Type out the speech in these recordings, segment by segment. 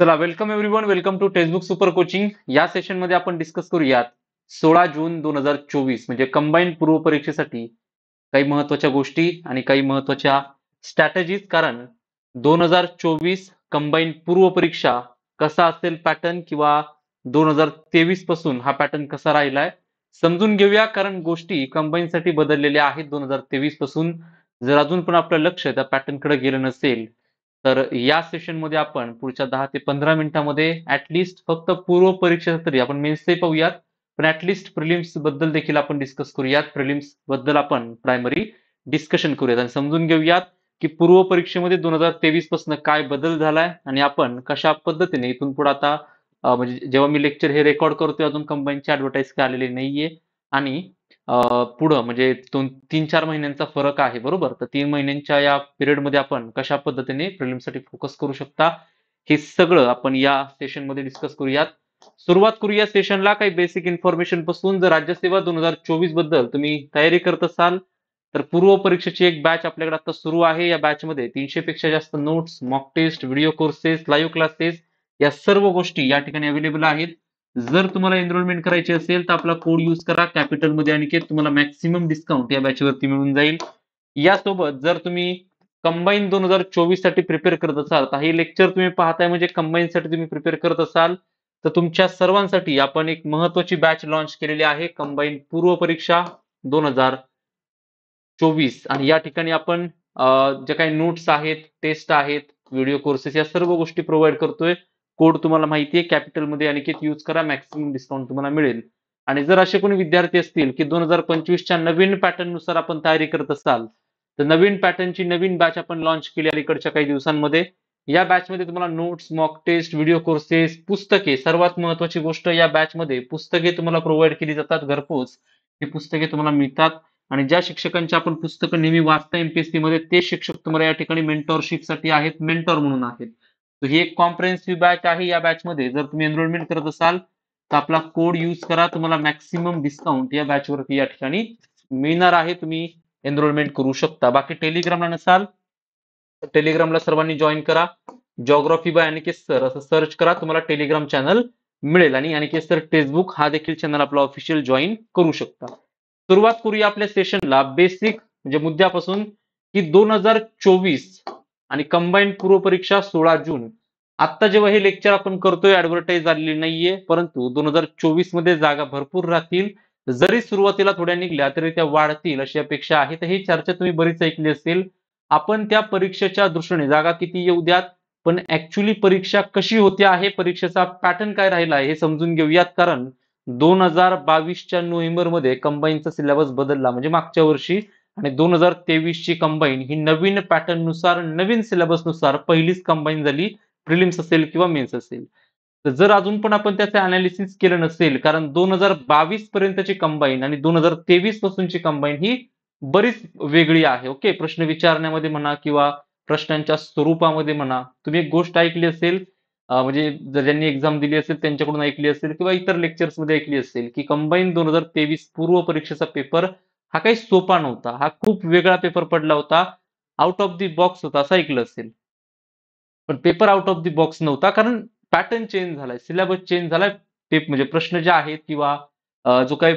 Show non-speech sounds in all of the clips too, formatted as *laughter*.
चला welcome one welcome to textbook super coaching या सेशनमध्ये आपण डिस्कस करूयात सोळा जून दोन हजार चोवीस म्हणजे कंबाईंड पूर्व परीक्षेसाठी काही महत्वाच्या गोष्टी आणि काही महत्वाच्या स्ट्रॅटेजीज कारण दोन हजार चोवीस कंबाईंड पूर्व परीक्षा कसा असेल पॅटर्न किंवा दोन हजार तेवीस पासून हा पॅटर्न कसा राहिलाय समजून घेऊया कारण गोष्टी साठी बदललेल्या आहेत दोन हजार तेवीस पासून जर अजून पण आपलं लक्ष त्या पॅटर्नकडे गेलं नसेल तर या सेशनमध्ये आपण पुढच्या दहा ते पंधरा मिनिटांमध्ये ऍटलिस्ट फक्त पूर्व परीक्षा तरी आपण मेन्सही पाहूयात पण ऍटलिस्ट प्रिलिम्स बद्दल देखील आपण डिस्कस करूयात प्रिलिम्स बद्दल आपण प्रायमरी डिस्कशन करूयात आणि समजून घेऊयात की पूर्व परीक्षेमध्ये दोन हजार तेवीस पासून काय बदल झालाय आणि आपण कशा पद्धतीने इथून पुढे आता म्हणजे जेव्हा मी लेक्चर हे रेकॉर्ड करतोय अजून कंपनीची ऍडव्हर्टाइज काय आलेली नाहीये आणि पुढं म्हणजे दोन तीन चार महिन्यांचा फरक आहे बरोबर तर तीन महिन्यांच्या या पिरियडमध्ये आपण कशा पद्धतीने प्रिलिमसाठी फोकस करू शकता हे सगळं आपण या सेशनमध्ये डिस्कस करूयात सुरुवात करूया सेशनला काही बेसिक इन्फॉर्मेशन पासून जर राज्यसेवा दोन हजार चोवीस बद्दल तुम्ही तयारी करत असाल तर पूर्व परीक्षेची एक बॅच आपल्याकडे आता सुरू आहे या बॅचमध्ये तीनशे पेक्षा जास्त notes mock test video courses live classes या सर्व गोष्टी या ठिकाणी अवेलेबल आहेत जर तुम्हाला एनरोलमेंट करायची असेल तर आपला कोड यूज करा कॅपिटल कॅपिटलमध्ये के तुम्हाला मॅक्सिमम डिस्काउंट या बॅचवरती मिळून जाईल यासोबत जर तुम्ही कंबाईन दोन हजार चोवीस साठी प्रिपेअर करत असाल तर हे लेक्चर तुम्ही पाहताय म्हणजे कंबाईन साठी तुम्ही प्रिपेअर करत असाल तर तुमच्या सर्वांसाठी आपण एक महत्वाची बॅच लॉन्च केलेली आहे कंबाईन पूर्व परीक्षा दोन हजार चोवीस आणि या ठिकाणी आपण जे काही नोट्स आहेत टेस्ट आहेत व्हिडिओ कोर्सेस या सर्व गोष्टी प्रोव्हाइड करतोय कोड तुम्हाला माहिती आहे कॅपिटलमध्ये किती यूज करा मॅक्सिमम डिस्काउंट तुम्हाला मिळेल आणि जर असे कोणी विद्यार्थी असतील की दोन हजार पंचवीसच्या नवीन पॅटर्ननुसार आपण तयारी करत असाल तर नवीन पॅटर्नची नवीन बॅच आपण लॉन्च केली अलीकडच्या काही दिवसांमध्ये या बॅचमध्ये तुम्हाला notes mock test video courses पुस्तके सर्वात महत्वाची गोष्ट या बॅचमध्ये पुस्तके तुम्हाला प्रोव्हाइड केली जातात घरपोच ही पुस्तके तुम्हाला मिळतात आणि ज्या शिक्षकांच्या आपण पुस्तकं नेहमी वाचता एमपीएससी मध्ये ते शिक्षक तुम्हाला या ठिकाणी मेंटॉरशिपसाठी आहेत मेंटॉर म्हणून आहेत तर ही एक कॉम्प्रेन्सिव्ह बॅच आहे या बॅच मध्ये जर तुम्ही एनरोलमेंट करत असाल तर आपला कोड यूज करा तुम्हाला मॅक्सिमम डिस्काउंट या बॅचवरती या ठिकाणी मिळणार आहे तुम्ही एनरोलमेंट करू शकता बाकी टेलिग्रामला नसाल तर टेलिग्रामला सर्वांनी जॉईन करा जॉग्राफी बाय अनिकेत सर असं सर्च करा तुम्हाला टेलिग्राम चॅनल मिळेल आणि अनिकेत सर फेसबुक हा देखील चॅनल आपला ऑफिशियल जॉईन करू शकता सुरुवात करूया आपल्या सेशनला बेसिक म्हणजे मुद्द्यापासून की दोन हजार चोवीस आणि कंबाईंड परीक्षा सोळा जून आता जेव्हा हे लेक्चर आपण करतोय ऍडव्हर्टाईज झालेली नाहीये परंतु दोन हजार चोवीस मध्ये जागा भरपूर राहतील जरी सुरुवातीला थोड्या निघल्या तरी त्या वाढतील अशी अपेक्षा आहे तर ही चर्चा तुम्ही बरीच ऐकली असेल आपण त्या परीक्षेच्या दृष्टीने जागा किती येऊ द्यात पण ऍक्च्युली परीक्षा कशी होते आहे परीक्षेचा पॅटर्न काय राहिला आहे हे समजून घेऊयात कारण दोन हजार बावीसच्या नोव्हेंबरमध्ये कंबाईनचा सिलेबस बदलला म्हणजे मागच्या वर्षी आणि दोन हजार तेवीस ची कंबाईन ही नवीन पॅटर्न नुसार नवीन सिलेबस नुसार पहिलीच कंबाईन झाली प्रिलिम्स असेल किंवा मेन्स असेल तर जर अजून पण आपण त्याचं अनालिसिस केलं नसेल कारण दोन हजार बावीस पर्यंतची कंबाईन आणि दोन हजार तेवीस पासूनची कंबाईन ही बरीच वेगळी आहे ओके प्रश्न विचारण्यामध्ये म्हणा किंवा प्रश्नांच्या स्वरूपामध्ये म्हणा तुम्ही एक गोष्ट ऐकली असेल म्हणजे जर ज्यांनी एक्झाम दिली असेल त्यांच्याकडून ऐकली असेल किंवा इतर मध्ये ऐकली असेल की कंबाईन दोन हजार तेवीस पूर्व परीक्षेचा पेपर हा काही सोपा नव्हता हा खूप वेगळा पेपर पडला होता आउट ऑफ दी बॉक्स होता असं ऐकलं असेल पण paper out of the box नव्हता कारण पॅटर्न चेंज झालाय सिलेबस चेंज झालाय पेप म्हणजे प्रश्न जे आहेत किंवा जो काही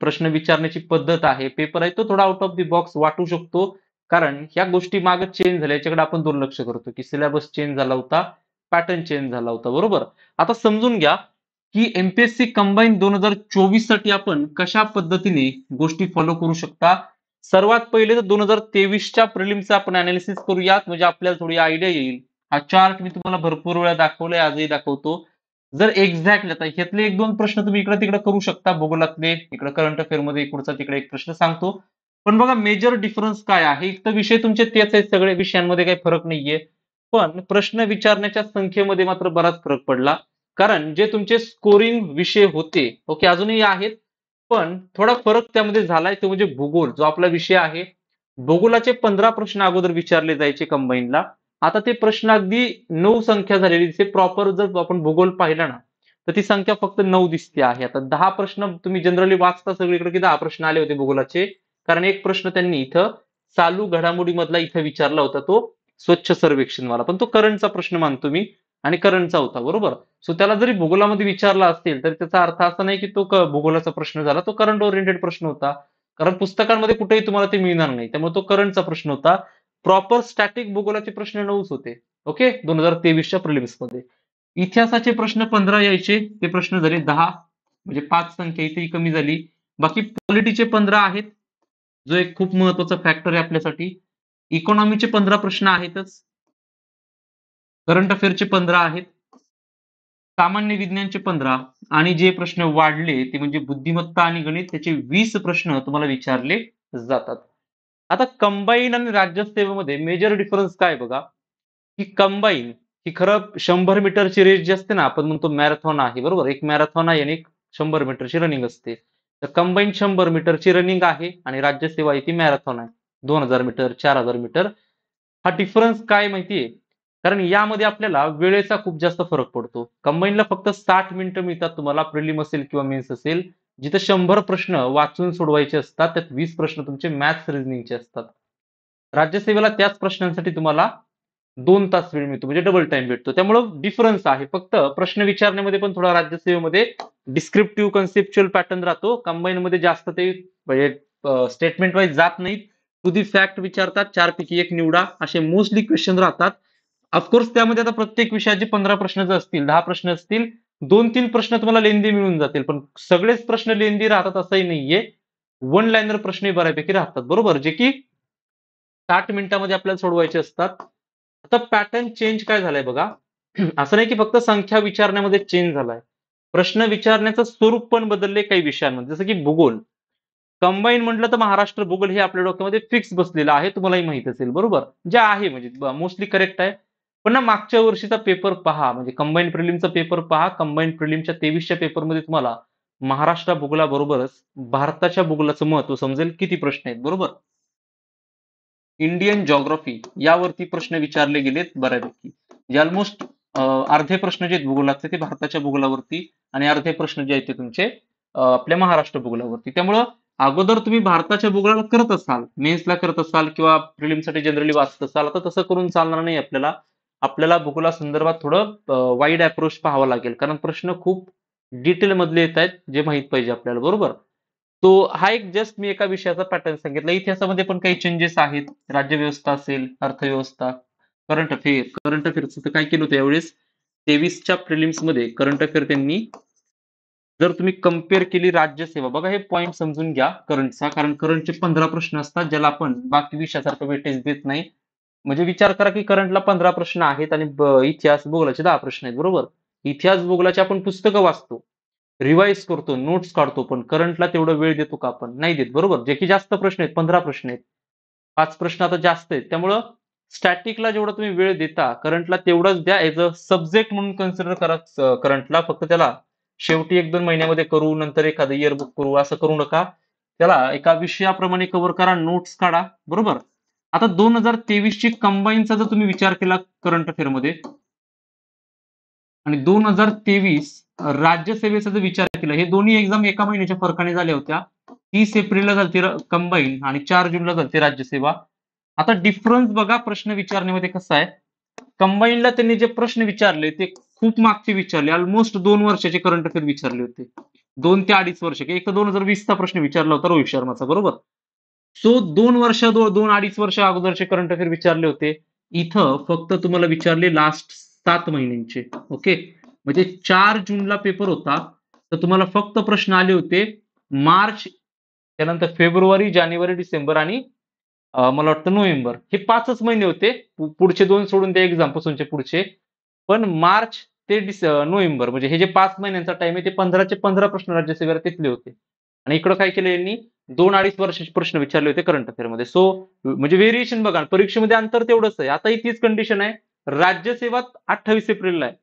प्रश्न विचारण्याची पद्धत आहे पेपर आहे तो थोडा आउट ऑफ दी बॉक्स वाटू शकतो कारण ह्या गोष्टी मागे चेंज झाल्या याच्याकडे आपण दुर्लक्ष करतो की सिलेबस चेंज झाला होता पॅटर्न चेंज झाला होता बरोबर आता समजून घ्या की एमपीएससी कंबाईन दोन हजार चोवीस साठी आपण कशा पद्धतीने गोष्टी फॉलो करू शकता सर्वात पहिले तर दोन हजार तेवीसच्या प्रिलिमचं आपण अनालिसिस करूयात म्हणजे आपल्याला थोडी आयडिया येईल हा चार्ट मी तुम्हाला भरपूर वेळा दाखवलाय आजही दाखवतो जर एक्झॅक्टली आता ह्यातले एक दोन प्रश्न तुम्ही इकडे तिकडे करू शकता भूगोलातले इकडे करंट अफेअरमध्ये इकडचा तिकडे एक प्रश्न सांगतो पण बघा मेजर डिफरन्स काय आहे एक तर विषय तुमचे तेच आहेत सगळे विषयांमध्ये काही फरक नाहीये पण प्रश्न विचारण्याच्या संख्येमध्ये मात्र बराच फरक पडला कारण जे तुमचे स्कोरिंग विषय होते ओके अजूनही आहेत पण थोडा फरक त्यामध्ये झालाय तो म्हणजे भूगोल जो आपला विषय आहे भूगोलाचे पंधरा प्रश्न अगोदर विचारले जायचे कंबाईनला आता ते प्रश्न अगदी नऊ संख्या झालेली दिसते प्रॉपर जर आपण भूगोल पाहिला ना तर ती संख्या फक्त नऊ दिसते आहे आता दहा प्रश्न तुम्ही जनरली वाचता सगळीकडे की दहा प्रश्न आले होते भूगोलाचे कारण एक प्रश्न त्यांनी इथं चालू घडामोडीमधला इथं विचारला होता तो स्वच्छ सर्वेक्षण वाला पण तो करंटचा प्रश्न मानतो मी आणि करंटचा होता बरोबर सो त्याला जरी भूगोलामध्ये विचारला असेल तर त्याचा अर्थ असा नाही की तो भूगोलाचा प्रश्न झाला तो करंट ओरिएंटेड प्रश्न होता कारण पुस्तकांमध्ये कुठेही तुम्हाला ते मिळणार नाही त्यामुळे तो करंटचा प्रश्न होता प्रॉपर स्टॅटिक भूगोलाचे प्रश्न नऊच होते ओके दोन हजार तेवीसच्या प्रिलिम्स मध्ये इतिहासाचे प्रश्न पंधरा यायचे ते प्रश्न झाले दहा म्हणजे पाच संख्या इथेही कमी झाली बाकी पॉलिटीचे पंधरा आहेत जो एक खूप महत्वाचा फॅक्टर आहे आपल्यासाठी इकॉनॉमीचे पंधरा प्रश्न आहेतच करंट अफेअरचे पंधरा आहेत सामान्य विज्ञानचे पंधरा आणि जे प्रश्न वाढले ते म्हणजे बुद्धिमत्ता आणि गणित त्याचे वीस प्रश्न तुम्हाला विचारले जातात आता कंबाईन आणि राज्यसेवेमध्ये मेजर डिफरन्स काय बघा की कंबाईन ही खरं शंभर मीटरची रेस जी असते ना आपण म्हणतो मॅरेथॉन आहे बरोबर एक मॅरेथॉन आहे आणि एक शंभर मीटरची रनिंग असते तर कंबाईन शंभर मीटरची रनिंग आहे आणि राज्यसेवा आहे ती मॅरेथॉन आहे दोन हजार मीटर चार हजार मीटर हा डिफरन्स काय माहितीये कारण यामध्ये आपल्याला वेळेचा खूप जास्त फरक पडतो कंबाईनला फक्त साठ मिनिटं मिळतात तुम्हाला प्रिलिम असेल किंवा मेन्स असेल जिथं शंभर प्रश्न वाचून सोडवायचे असतात त्यात वीस प्रश्न तुमचे मॅथ्स रिझनिंगचे असतात राज्यसेवेला त्याच प्रश्नांसाठी तुम्हाला दोन तास वेळ मिळतो म्हणजे डबल टाइम भेटतो त्यामुळं डिफरन्स आहे फक्त प्रश्न विचारण्यामध्ये पण थोडा राज्यसेवेमध्ये डिस्क्रिप्टिव्ह कन्सेप्च्युअल पॅटर्न राहतो कंबाईनमध्ये जास्त ते स्टेटमेंट म्हणजे, वाईज जात नाहीत टू दी फॅक्ट विचारतात चारपैकी एक निवडा असे मोस्टली क्वेश्चन राहतात ऑफकोर्स त्यामध्ये आता प्रत्येक विषयाचे पंधरा प्रश्न जर असतील दहा प्रश्न असतील दोन तीन प्रश्न तुम्हाला लेंदी मिळून जातील पण सगळेच प्रश्न लेंदी राहतात असंही नाहीये वन लाईनर प्रश्न बऱ्यापैकी राहतात बरोबर जे की साठ मिनिटांमध्ये आपल्याला सोडवायचे असतात आता पॅटर्न चेंज काय झालाय बघा *clears throat* असं नाही की फक्त संख्या विचारण्यामध्ये चेंज झालाय प्रश्न विचारण्याचं स्वरूप पण बदलले काही विषयांमध्ये जसं की भूगोल कंबाईन म्हटलं तर महाराष्ट्र भूगोल हे आपल्या डोक्यामध्ये फिक्स बसलेलं आहे तुम्हालाही माहित असेल बरोबर जे आहे म्हणजे मोस्टली करेक्ट आहे पण ना मागच्या वर्षीचा पेपर पहा म्हणजे कंबाईंड प्रिलिमचा पेपर पहा कंबाईंड प्रिलिमच्या तेवीसच्या पेपरमध्ये तुम्हाला महाराष्ट्र भूगोलाबरोबरच भारताच्या भूगोलाचं महत्व समजेल किती प्रश्न आहेत बरोबर इंडियन जॉग्राफी यावरती प्रश्न विचारले गेलेत बऱ्यापैकी जे ऑलमोस्ट अर्धे प्रश्न जे आहेत भूगोलाचे ते भारताच्या भूगोलावरती आणि अर्धे प्रश्न जे आहेत ते तुमचे आपल्या महाराष्ट्र भूगोलावरती त्यामुळं अगोदर तुम्ही भारताच्या भूगोलाला करत असाल मेन्सला करत असाल किंवा प्रिलिमसाठी जनरली वाचत असाल आता तसं करून चालणार नाही आपल्याला आपल्याला भूगोला संदर्भात थोडं वाईड अप्रोच पाहावा लागेल कारण प्रश्न खूप डिटेलमधले येत आहेत जे माहीत पाहिजे आपल्याला बरोबर तो हा एक जस्ट मी एका विषयाचा पॅटर्न सांगितला इतिहासामध्ये पण काही चेंजेस आहेत राज्यव्यवस्था असेल अर्थव्यवस्था करंट अफेअर करंट अफेअरचं काय केलं होतं यावेळेस तेवीसच्या प्रिलिम्स मध्ये करंट अफेअर त्यांनी जर तुम्ही कम्पेअर केली राज्यसेवा बघा हे पॉईंट समजून घ्या करंटचा कारण करंटचे पंधरा प्रश्न असतात ज्याला आपण बाकी विषयासारखं वेटेज देत नाही म्हणजे विचार करा की करंटला पंधरा प्रश्न आहेत आणि इतिहास भूगोलाचे दहा प्रश्न आहेत बरोबर इतिहास भूगोलाचे आपण पुस्तकं वाचतो रिवाईज करतो नोट्स काढतो पण करंटला तेवढा वेळ देतो का आपण नाही देत बरोबर जे की जास्त प्रश्न आहेत पंधरा प्रश्न आहेत पाच प्रश्न आता जास्त आहेत त्यामुळं स्टॅटिकला जेवढा तुम्ही वेळ देता करंटला तेवढाच द्या एज अ सब्जेक्ट म्हणून कन्सिडर करा करंटला फक्त त्याला शेवटी एक दोन महिन्यामध्ये करू नंतर एखादं इयरबुक करू असं करू नका त्याला एका विषयाप्रमाणे कव्हर करा नोट्स काढा बरोबर आता दोन हजार तेवीस ची कंबाईनचा जर तुम्ही विचार केला करंट अफेअरमध्ये आणि दोन हजार तेवीस राज्यसेवेचा जर विचार केला हे दोन्ही एक्झाम एका महिन्याच्या फरकाने झाल्या होत्या तीस एप्रिलला झाली कंबाईन आणि चार जूनला राज्य राज्यसेवा आता डिफरन्स बघा प्रश्न विचारण्यामध्ये कसा आहे कंबाईनला त्यांनी जे प्रश्न विचारले ते खूप मागचे विचारले ऑलमोस्ट दोन वर्षाचे करंट अफेअर विचारले होते दोन ते अडीच वर्ष एक दोन हजार चा प्रश्न विचारला होता रोहित शर्माचा बरोबर सो दोन वर्ष दोन अडीच वर्ष अगोदरचे करंट अफेअर विचारले होते इथं फक्त तुम्हाला विचारले लास्ट सात महिन्यांचे ओके म्हणजे चार जूनला पेपर होता तर तुम्हाला फक्त प्रश्न आले होते मार्च त्यानंतर फेब्रुवारी जानेवारी डिसेंबर आणि मला वाटतं नोव्हेंबर हे पाचच महिने होते पुढचे दोन सोडून त्या एक्झाम्पसूनचे पुढचे पण मार्च ते डिस नोव्हेंबर म्हणजे हे जे पाच महिन्यांचा टाइम आहे ते पंधराचे पंधरा प्रश्न राज्यसेवेला तिथले होते आणि इकडं काय केलं यांनी दोन अडीच वर्षाचे प्रश्न विचारले होते करंट अफेअरमध्ये सो म्हणजे व्हेरिएशन बघा परीक्षेमध्ये अंतर तेवढंच आहे आता ही तीच कंडिशन आहे राज्यसेवा अठ्ठावीस एप्रिलला आहे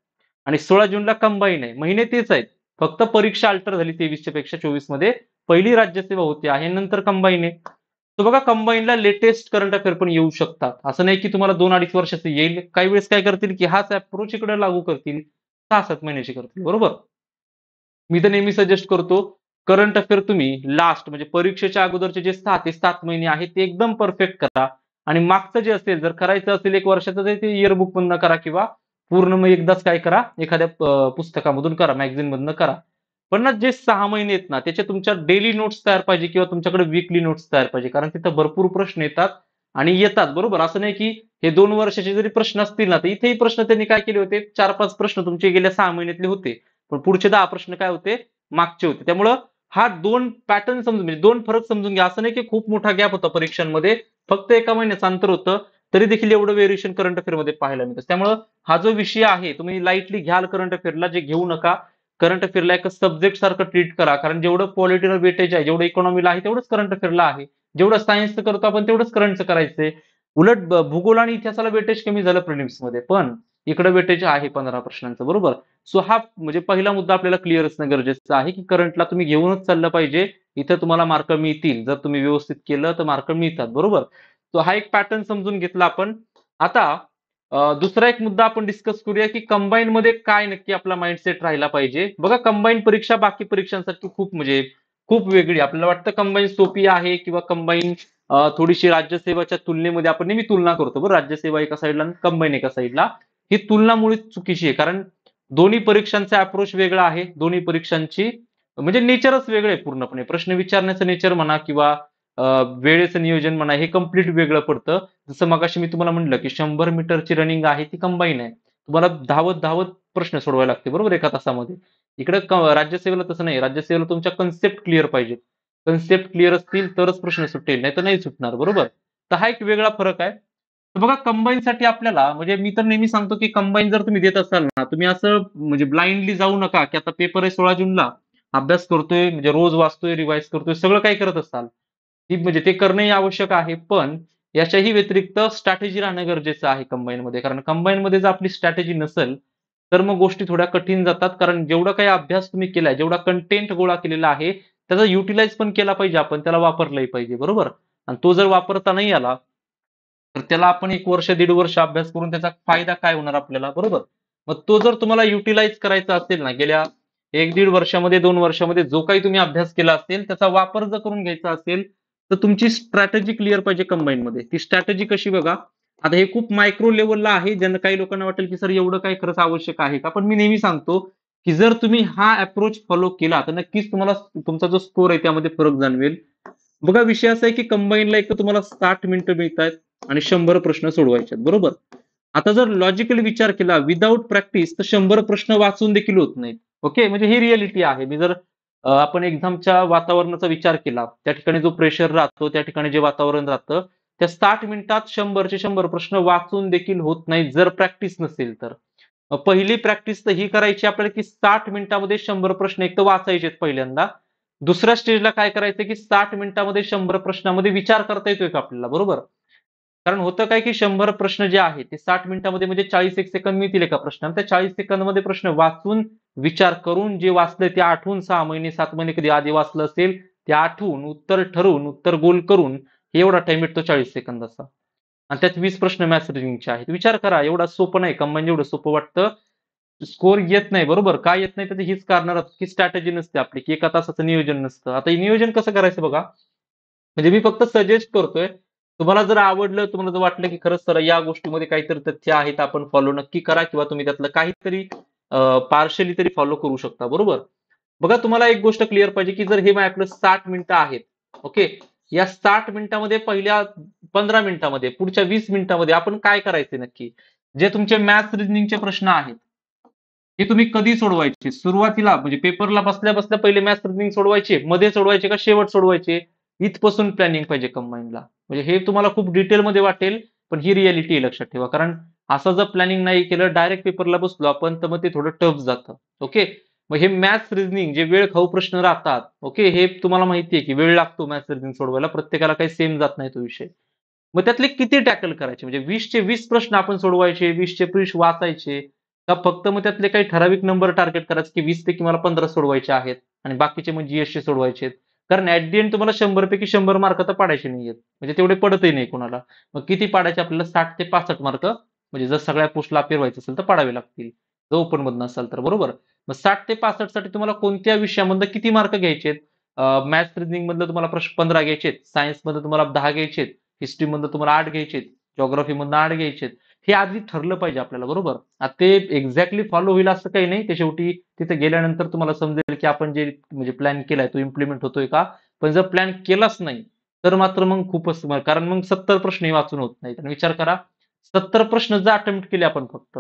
आणि सोळा जूनला कंबाईन आहे महिने तेच आहेत फक्त परीक्षा अल्टर झाली तेवीसच्या पेक्षा चोवीस मध्ये पहिली राज्यसेवा होती आहे नंतर कंबाईन आहे तो बघा कंबाईनला लेटेस्ट करंट अफेअर पण येऊ शकतात असं नाही की तुम्हाला दोन अडीच वर्षाचं येईल काही वेळेस काय करतील की हाच अप्रोच इकडे लागू करतील सहा सात महिन्याची करतील बरोबर मी तर नेहमी सजेस्ट करतो करंट अफेअर तुम्ही लास्ट म्हणजे परीक्षेच्या अगोदरचे जे सहा ते सात महिने आहेत ते एकदम परफेक्ट करा आणि मागचं जे असेल जर करायचं असेल एक वर्षाचं ते इयरबुक मधनं करा किंवा पूर्ण मग एकदाच काय करा एखाद्या पुस्तकामधून करा मॅगझिन मधनं करा पण ना जे सहा महिने आहेत ना त्याच्या तुमच्या डेली नोट्स तयार पाहिजे किंवा तुमच्याकडे वीकली नोट्स तयार पाहिजे कारण तिथं भरपूर प्रश्न येतात आणि येतात बरोबर असं नाही की हे दोन वर्षाचे जरी प्रश्न असतील ना तर इथेही प्रश्न त्यांनी काय केले होते चार पाच प्रश्न तुमचे गेल्या सहा महिन्यातले होते पण पुढचे दहा प्रश्न काय होते मागचे होते त्यामुळं हा दोन पॅटर्न समजून म्हणजे दोन फरक समजून घ्या असं नाही की खूप मोठा गॅप होता परीक्षांमध्ये फक्त एका महिन्याचं अंतर होतं तरी देखील एवढं व्हेरिएशन करंट अफेअरमध्ये पाहायला मिळतं त्यामुळे हा जो विषय आहे तुम्ही लाईटली घ्याल करंट अफेअरला जे घेऊ नका करंट अफेअरला एक सब्जेक्ट सारखं ट्रीट करा कारण जेवढं पॉलिटिकल वेटेज आहे जेवढं इकॉनॉमीला आहे तेवढंच करंट अफेअरला आहे जेवढं सायन्सचं करतो आपण तेवढंच करंटचं करायचंय उलट भूगोल आणि इतिहासाला वेटेज कमी झालं प्रिलिम्समध्ये पण इकडे वेटेज आहे पंधरा प्रश्नांचं बरोबर सो हा म्हणजे पहिला मुद्दा आपल्याला क्लिअर असणं गरजेचं आहे की करंटला तुम्ही घेऊनच चाललं पाहिजे इथं तुम्हाला मार्क मिळतील जर तुम्ही व्यवस्थित केलं तर मार्क मिळतात बरोबर सो हा एक पॅटर्न समजून घेतला आपण आता दुसरा एक मुद्दा आपण डिस्कस करूया की कंबाईन मध्ये काय नक्की आपला माइंडसेट राहिला पाहिजे बघा कंबाईन परीक्षा बाकी परीक्षांसारखी खूप म्हणजे खूप वेगळी आपल्याला वाटतं कंबाईन सोपी आहे किंवा कंबाईन थोडीशी राज्यसेवाच्या तुलनेमध्ये आपण नेहमी तुलना करतो बरं राज्यसेवा एका साईडला कंबाईन एका साईडला ही तुलना मुळीच चुकीची आहे कारण दोन्ही परीक्षांचा अप्रोच वेगळा आहे दोन्ही परीक्षांची म्हणजे नेचरच वेगळे पूर्णपणे प्रश्न विचारण्याचं नेचर म्हणा किंवा वेळेचं नियोजन म्हणा हे कम्प्लीट वेगळं पडतं जसं मगाशी मी तुम्हाला म्हटलं की शंभर मीटरची रनिंग आहे ती कंबाईन आहे तुम्हाला धावत धावत प्रश्न सोडवायला लागते बरोबर एका तासामध्ये इकडे राज्यसेवेला तसं नाही राज्यसेवेला तुमच्या कन्सेप्ट क्लिअर पाहिजे कन्सेप्ट क्लिअर असतील तरच प्रश्न सुटेल नाही तर नाही सुटणार बरोबर तर हा एक वेगळा फरक आहे तर बघा साठी आपल्याला म्हणजे मी तर नेहमी सांगतो की कंबाईन जर तुम्ही देत असाल ना तुम्ही असं म्हणजे ब्लाइंडली जाऊ नका की आता पेपर आहे सोळा जूनला अभ्यास करतोय म्हणजे रोज वाचतोय रिवाइज करतोय सगळं काही करत असाल म्हणजे ते करणंही आवश्यक आहे पण याच्याही व्यतिरिक्त स्ट्रॅटेजी राहणं गरजेचं आहे कंबाईनमध्ये कारण कंबाईनमध्ये जर आपली स्ट्रॅटेजी नसेल तर मग गोष्टी थोड्या कठीण जातात कारण जेवढा काही अभ्यास तुम्ही केलाय जेवढा कंटेंट गोळा केलेला आहे त्याचा युटिलाइज पण केला पाहिजे आपण त्याला वापरलाही पाहिजे बरोबर आणि तो जर वापरता नाही आला तर त्याला आपण एक वर्ष दीड वर्ष अभ्यास करून त्याचा फायदा काय होणार आपल्याला बरोबर मग तो जर तुम्हाला युटिलाइज करायचा असेल ना गेल्या एक दीड वर्षामध्ये दोन वर्षामध्ये जो काही तुम्ही अभ्यास केला असेल त्याचा वापर जर करून घ्यायचा असेल तर तुमची स्ट्रॅटेजी क्लिअर पाहिजे मध्ये ती स्ट्रॅटेजी कशी बघा आता हे खूप मायक्रो लेवलला आहे ज्यांना काही लोकांना वाटेल की सर एवढं काय खरंच आवश्यक आहे का पण मी नेहमी सांगतो की जर तुम्ही हा अप्रोच फॉलो केला तर नक्कीच तुम्हाला तुमचा जो स्कोर आहे त्यामध्ये फरक जाणवेल बघा विषय असा आहे की कंबाईनला एक तुम्हाला साठ मिनिटं मिळत आहेत आणि शंभर प्रश्न सोडवायचे आहेत बरोबर आता जर लॉजिकल विचार केला विदाऊट प्रॅक्टिस तर शंभर प्रश्न वाचून देखील होत नाहीत ओके म्हणजे ही रिअलिटी आहे मी जर आपण एक्झामच्या वातावरणाचा विचार केला त्या ठिकाणी जो प्रेशर राहतो त्या ठिकाणी जे वातावरण राहतं त्या साठ मिनिटात शंभरचे शंभर प्रश्न वाचून देखील होत नाहीत जर प्रॅक्टिस नसेल तर पहिली प्रॅक्टिस तर ही करायची आपल्याला की साठ मिनिटामध्ये शंभर प्रश्न एक तर वाचायचे पहिल्यांदा दुसऱ्या स्टेजला काय करायचं की साठ मिनिटामध्ये शंभर प्रश्नामध्ये विचार करता येतोय का आपल्याला बरोबर कारण होतं काय की शंभर प्रश्न जे आहेत ते साठ मिनिटामध्ये म्हणजे चाळीस एक सेकंद मिळतील एका प्रश्न त्या चाळीस सेकंदमध्ये प्रश्न वाचून विचार करून जे वाचलंय ते आठवून सहा महिने सात महिने कधी आधी वाचलं असेल ते आठवून उत्तर ठरवून उत्तर गोल करून एवढा टाइम मिळतो चाळीस सेकंदाचा आणि त्यात वीस प्रश्न मॅथ्स रिजनिंगचे आहेत विचार करा एवढा सोपं नाही कंबाईन एवढं सोपं वाटतं स्कोर येत नाही बरोबर काय येत नाही तर हीच कारण की स्ट्रॅटेजी नसते आपली की एका तासाचं नियोजन नसतं आता नियोजन कसं करायचं बघा म्हणजे मी फक्त सजेस्ट करतोय तुम्हाला जर आवडलं तुम्हाला जर वाटलं की खरंच सर या गोष्टीमध्ये काहीतरी तथ्य आहेत आपण फॉलो नक्की करा किंवा तुम्ही त्यातलं काहीतरी पार्शली तरी फॉलो करू शकता बरोबर बघा तुम्हाला एक गोष्ट क्लिअर पाहिजे की जर हे माझ्याकडे साठ मिनिटं आहेत ओके या साठ मिनिटामध्ये पहिल्या पंधरा मिनिटामध्ये पुढच्या वीस मिनिटामध्ये आपण काय करायचं नक्की जे तुमचे मॅथ्स रिजनिंगचे प्रश्न आहेत हे तुम्ही कधी सोडवायचे सुरुवातीला म्हणजे पेपरला बसल्या बसल्या पहिले मॅथ रिजनिंग सोडवायचे मध्ये सोडवायचे का शेवट सोडवायचे इथपासून प्लॅनिंग पाहिजे कंबाईनला म्हणजे हे तुम्हाला खूप डिटेलमध्ये वाटेल पण ही रियालिटी आहे लक्षात ठेवा कारण असं जर प्लॅनिंग नाही केलं डायरेक्ट पेपरला बसलो आपण तर मग ते थोडं टफ जातं ओके मग हे मॅथ्स रिजनिंग जे वेळ खाऊ प्रश्न राहतात ओके हे तुम्हाला माहिती आहे की वेळ लागतो मॅथ्स रिजनिंग सोडवायला प्रत्येकाला काही सेम जात नाही तो विषय मग त्यातले किती टॅकल करायचे म्हणजे वीसचे वीस प्रश्न आपण सोडवायचे वीसचे पृष्ठ वाचायचे का फक्त मग त्यातले काही ठराविक नंबर टार्गेट करायचं की वीस पैकी मला पंधरा सोडवायचे आहेत आणि बाकीचे मग म्हणजे जीएसटी सोडवायचे आहेत कारण ऍट दी एंड तुम्हाला शंभर पैकी शंभर मार्क तर पाडायचे नाहीयेत म्हणजे तेवढे पडतही नाही कोणाला मग किती पाडायचे आपल्याला साठ ते पासष्ट मार्क म्हणजे जर सगळ्या पोस्टला पेरवायचं असेल तर पाडावे लागतील जर ओपन मधून असाल तर बरोबर मग साठ ते पासष्ट साठी तुम्हाला कोणत्या विषयामधून किती मार्क घ्यायचे मॅथ्स रिजनिंग मधलं तुम्हाला प्रश्न पंधरा घ्यायचे सायन्स मधलं तुम्हाला दहा घ्यायचे हिस्ट्री मधलं तुम्हाला आठ घ्यायचे ज्योग्राफी मधून आठ घ्यायचे हे आधी ठरलं पाहिजे आपल्याला बरोबर आता ते एक्झॅक्टली फॉलो होईल असं काही नाही ते शेवटी तिथे गेल्यानंतर तुम्हाला समजेल की आपण जे म्हणजे प्लॅन केलाय तो इम्प्लिमेंट होतोय का पण जर प्लॅन केलाच नाही तर मात्र मग खूपच कारण मग सत्तर हे वाचून होत नाही आणि विचार करा सत्तर प्रश्न जर अटेम्प्ट केले आपण फक्त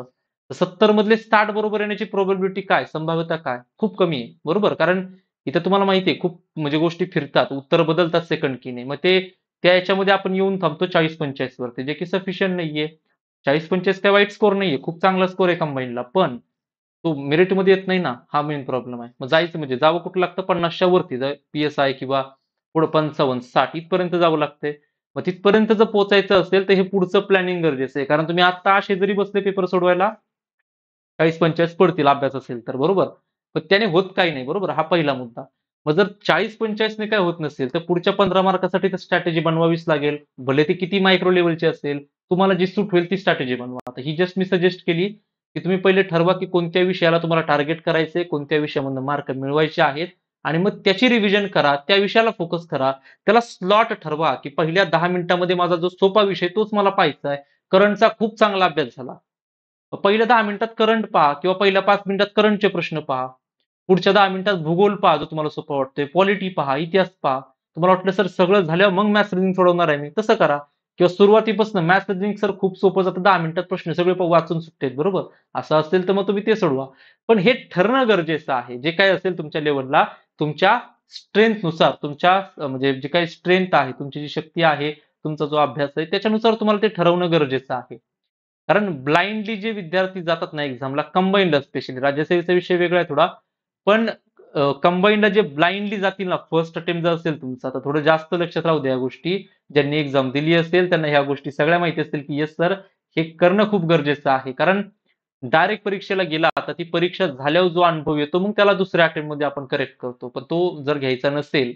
सत्तर मधले स्टार्ट बरोबर येण्याची प्रोबॅबिलिटी काय संभाव्यता काय खूप कमी आहे बरोबर कारण इथं तुम्हाला माहिती आहे खूप म्हणजे गोष्टी फिरतात उत्तर बदलतात सेकंड की नाही मग ते त्या याच्यामध्ये आपण येऊन थांबतो चाळीस पंचाळीस वरती जे की सफिशियंट नाहीये चाळीस पंचेस काय वाईट स्कोर नाहीये खूप चांगला स्कोर आहे कंबाईनला पण तो मेरिटमध्ये येत नाही ना हा मेन प्रॉब्लेम आहे मग जायचं म्हणजे जावं कुठं लागतं पन्नासच्या वरती पी एस आय किंवा पुढं पंचावन्न साठ इथपर्यंत जावं लागतंय मग तिथपर्यंत जर पोचायचं असेल तर हे पुढचं प्लॅनिंग गरजेचं आहे कारण तुम्ही आता जरी बसले पेपर सोडवायला चाळीस पंचायत पडतील अभ्यास असेल तर बरोबर पण त्याने होत काही नाही बरोबर हा पहिला मुद्दा मग जर चाळीस पंचाळीसने काय होत नसेल तर पुढच्या पंधरा मार्कासाठी तर स्ट्रॅटेजी बनवावीच लागेल भले ती किती मायक्रो लेवलची असेल तुम्हाला जी सूट होईल ती स्ट्रॅटेजी बनवा आता ही जस्ट मी सजेस्ट केली की तुम्ही पहिले ठरवा की कोणत्या विषयाला तुम्हाला टार्गेट करायचे कोणत्या विषयामधून मार्क मिळवायचे आहेत आणि मग त्याची रिव्हिजन करा त्या विषयाला फोकस करा त्याला स्लॉट ठरवा की पहिल्या दहा मिनिटांमध्ये माझा जो सोपा विषय तोच मला पाहायचा आहे करंटचा खूप चांगला अभ्यास झाला पहिल्या दहा मिनिटात करंट पहा किंवा पहिल्या पाच मिनिटात करंटचे प्रश्न पहा पुढच्या दहा मिनिटात भूगोल पहा जो तुम्हाला सोपं वाटतोय पॉलिटी पहा इतिहास पहा तुम्हाला वाटलं सर सगळं झालं मग मॅथ्स रिजनिंग सोडवणार आहे मी तसं करा किंवा सुरुवातीपासून मॅथ्स रिजनिंग सर खूप सोपं जातं दहा मिनिटात प्रश्न सगळे वाचून सुटतेत बरोबर असं असेल तर मग तुम्ही ते सोडवा पण हे ठरणं गरजेचं आहे जे काय असेल तुमच्या लेवलला तुमच्या स्ट्रेंथनुसार तुमच्या म्हणजे जे काही स्ट्रेंथ आहे तुमची जी शक्ती आहे तुमचा जो अभ्यास आहे त्याच्यानुसार तुम्हाला ते ठरवणं गरजेचं आहे कारण ब्लाइंडली जे विद्यार्थी जातात ना एक्झामला कंबाईंड स्पेशली राज्यसेवेचा विषय वेगळा आहे थोडा पण कंबाईंड जे ब्लाइंडली जातील ना फर्स्ट अटेम्प्ट जर असेल तुमचा तर थोडं जास्त लक्षात राहू द्या गोष्टी ज्यांनी एक्झाम दिली असेल त्यांना ह्या गोष्टी सगळ्या माहिती असतील की येस सर हे करणं खूप गरजेचं आहे कारण डायरेक्ट परीक्षेला गेला तर ती परीक्षा झाल्यावर जो अनुभव येतो मग त्याला दुसऱ्या अटेम्प्टमध्ये आपण करेक्ट करतो पण तो जर घ्यायचा नसेल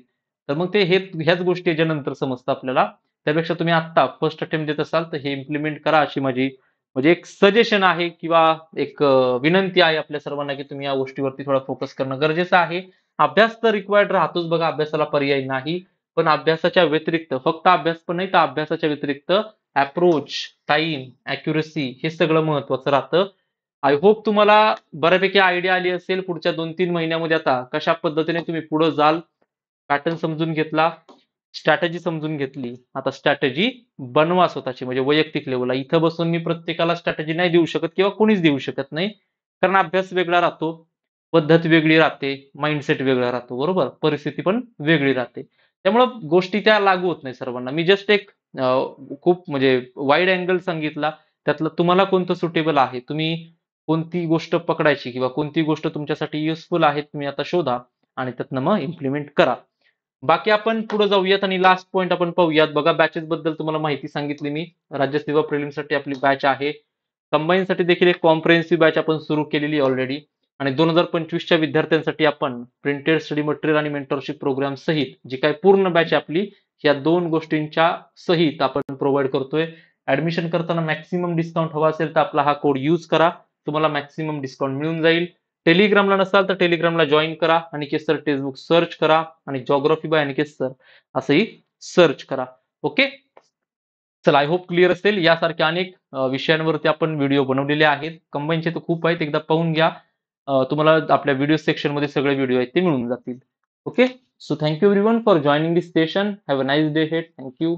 तर मग ते हे ह्याच गोष्टी ज्या नंतर समजतं आपल्याला त्यापेक्षा तुम्ही आत्ता फर्स्ट अटेम्प्ट देत असाल तर हे इम्प्लिमेंट करा अशी माझी म्हणजे एक सजेशन आहे किंवा एक विनंती आहे आपल्या सर्वांना की तुम्ही या गोष्टीवरती थोडा फोकस करणं गरजेचं आहे अभ्यास तर रिक्वायर्ड राहतोच बघा अभ्यासाला पर्याय नाही पण अभ्यासाच्या व्यतिरिक्त फक्त अभ्यास पण नाही तर अभ्यासाच्या व्यतिरिक्त अप्रोच टाइम अॅक्युरेसी हे सगळं महत्वाचं राहतं आय होप तुम्हाला बऱ्यापैकी आयडिया आली असेल पुढच्या दोन तीन महिन्यामध्ये आता कशा पद्धतीने तुम्ही पुढे जाल पॅटर्न समजून घेतला स्ट्रॅटजी समजून घेतली आता स्ट्रॅटजी बनवा स्वतःची म्हणजे वैयक्तिक लेवलला इथं बसून मी प्रत्येकाला स्ट्रॅटजी नाही देऊ शकत किंवा कोणीच देऊ शकत नाही कारण अभ्यास वेगळा राहतो पद्धत वेगळी राहते माइंडसेट वेगळा राहतो बरोबर परिस्थिती पण वेगळी राहते त्यामुळं गोष्टी त्या लागू होत नाही सर्वांना मी जस्ट एक खूप म्हणजे वाईड अँगल सांगितला त्यातलं तुम्हाला कोणतं सुटेबल आहे तुम्ही कोणती गोष्ट पकडायची किंवा कोणती गोष्ट तुमच्यासाठी युजफुल आहे तुम्ही आता शोधा आणि त्यातनं मग इम्प्लिमेंट करा बाकी आपण पुढे जाऊयात आणि लास्ट पॉईंट आपण पाहूयात बघा बॅचेस बद्दल तुम्हाला माहिती सांगितली मी राज्य सेवा साठी आपली बॅच आहे साठी देखील एक कॉम्प्रिहेन्सिव्ह बॅच आपण सुरू केलेली ऑलरेडी आणि दोन हजार पंचवीसच्या विद्यार्थ्यांसाठी आपण प्रिंटेड स्टडी मटेरियल आणि मेंटरशिप प्रोग्राम सहित जी काय पूर्ण बॅच आपली या दोन गोष्टींच्या सहित आपण प्रोव्हाइड करतोय ऍडमिशन करताना मॅक्सिमम डिस्काउंट हवा असेल तर आपला हा कोड यूज करा तुम्हाला मॅक्सिमम डिस्काउंट मिळून जाईल टेलिग्रामला नसाल तर टेलिग्रामला जॉईन करा आणि सर टेक्स्टबुक सर्च करा आणि जॉग्राफी बाय अनिकेत सर असंही सर्च करा ओके चला आय होप क्लिअर असेल यासारख्या अनेक विषयांवरती आपण व्हिडिओ बनवलेले आहेत कंबाईनचे तर खूप आहेत एकदा पाहून घ्या तुम्हाला आपल्या व्हिडिओ सेक्शनमध्ये सगळे व्हिडिओ आहेत ते मिळून जातील okay so thank you everyone for joining this session have a nice day हेड थँक्यू